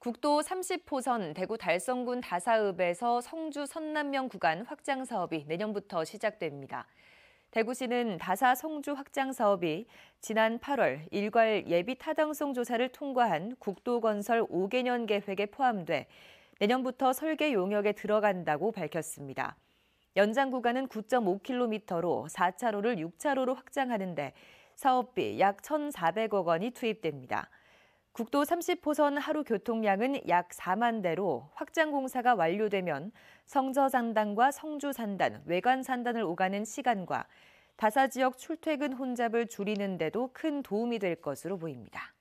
국도 30호선 대구 달성군 다사읍에서 성주 선남면 구간 확장 사업이 내년부터 시작됩니다. 대구시는 다사 성주 확장 사업이 지난 8월 일괄 예비 타당성 조사를 통과한 국도 건설 5개년 계획에 포함돼 내년부터 설계 용역에 들어간다고 밝혔습니다. 연장 구간은 9.5km로 4차로를 6차로로 확장하는데 사업비 약 1,400억 원이 투입됩니다. 국도 30호선 하루 교통량은 약 4만 대로 확장 공사가 완료되면 성저산단과 성주산단, 외관산단을 오가는 시간과 다사 지역 출퇴근 혼잡을 줄이는 데도 큰 도움이 될 것으로 보입니다.